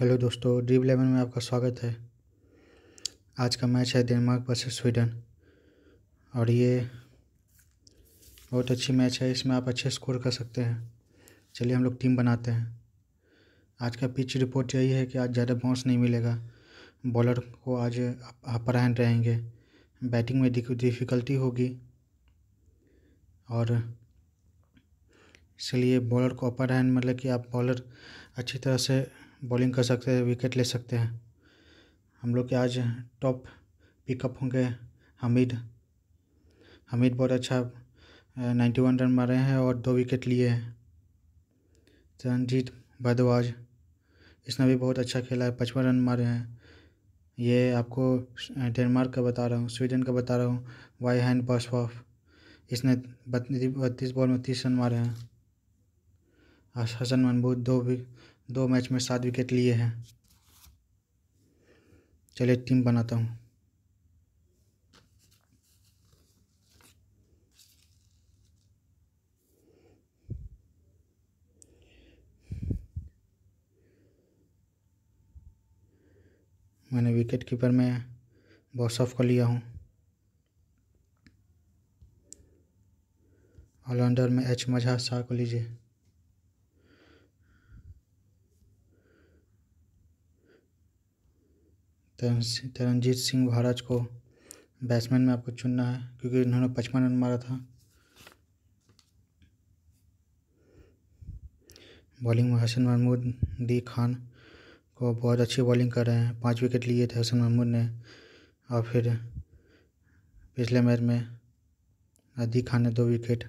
hello दोस्तों dream eleven में आपका स्वागत है आज का मैच है डेनमार्क वर्सेस स्वीडन और ये बहुत अच्छी मैच है इसमें आप अच्छे स्कोर कर सकते हैं चलिए हम लोग टीम बनाते हैं आज का पिच रिपोर्ट यही है कि आज ज़्यादा बाउंस नहीं मिलेगा बॉलर को आज अपर हैंड रहेंगे बैटिंग में डिफ़िकल्टी होगी और इसलिए बॉलर को अपर हैंड मतलब कि आप बॉलर अच्छी तरह से बॉलिंग कर सकते हैं विकेट ले सकते हैं हम लोग के आज टॉप पिकअप होंगे हमीद हमीद बहुत अच्छा नाइन्टी वन रन मारे हैं और दो विकेट लिए हैं चरणजीत भदवाज इसने भी बहुत अच्छा खेला है पचपन रन मारे हैं ये आपको डेनमार्क का बता रहा हूँ स्वीडन का बता रहा हूँ वाई हैंड पासवाफ इसने बत्तीस बॉल में तीस रन मारे हैं हसन मनबूत दो भी दो मैच में सात विकेट लिए हैं चलिए टीम बनाता हूँ मैंने विकेट कीपर में बॉस ऑफ को लिया हूँ ऑलराउंडर में एच मजहा शाह को लीजिए तरनजीत सिंह महाराज को बैट्समैन में आपको चुनना है क्योंकि इन्होंने पचपन रन मारा था बॉलिंग में हसन महमूद दी खान को बहुत अच्छी बॉलिंग कर रहे हैं पाँच विकेट लिए थे हसन महमूद ने और फिर पिछले मैच में अदी खान ने दो विकेट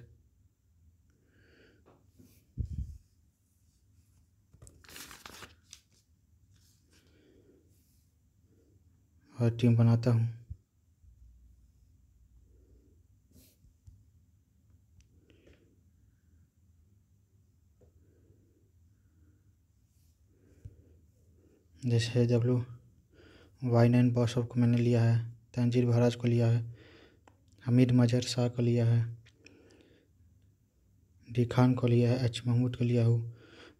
और टीम बनाता हूँ जैसे डब्ल्यू वाई नाइन बॉसअप को मैंने लिया है तंजीर महाराज को लिया है हमीद मजहर शाह को लिया है डी खान को लिया है एच महमूद को लिया हूँ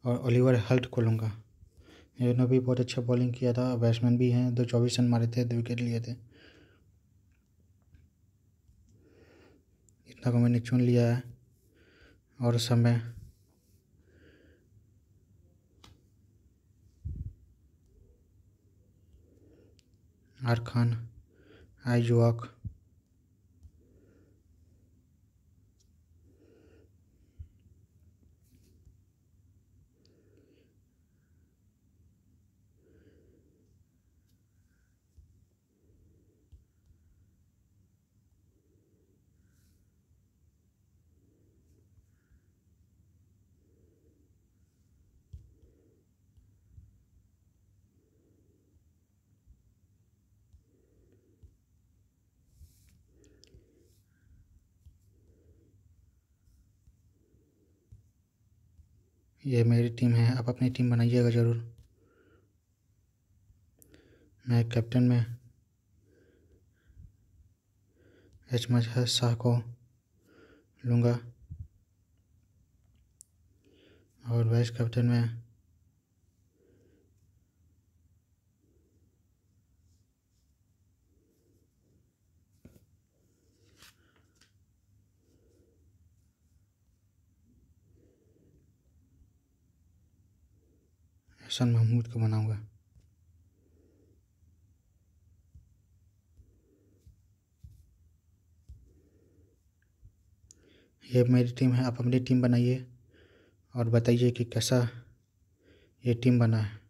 और ओलिवर हल्ट को लूँगा इन्होंने भी बहुत अच्छा बॉलिंग किया था बैट्समैन भी हैं दो चौबीस रन मारे थे दो विकेट लिए थे इतना को मैंने चुन लिया है और समय आर खान आई जुआक ये मेरी टीम है आप अपनी टीम बनाइएगा ज़रूर मैं कैप्टन में एच मजहर शाह को लूँगा और वाइस कैप्टन में हसन महमूद को बनाऊंगा ये मेरी टीम है आप अपनी टीम बनाइए और बताइए कि कैसा ये टीम बना है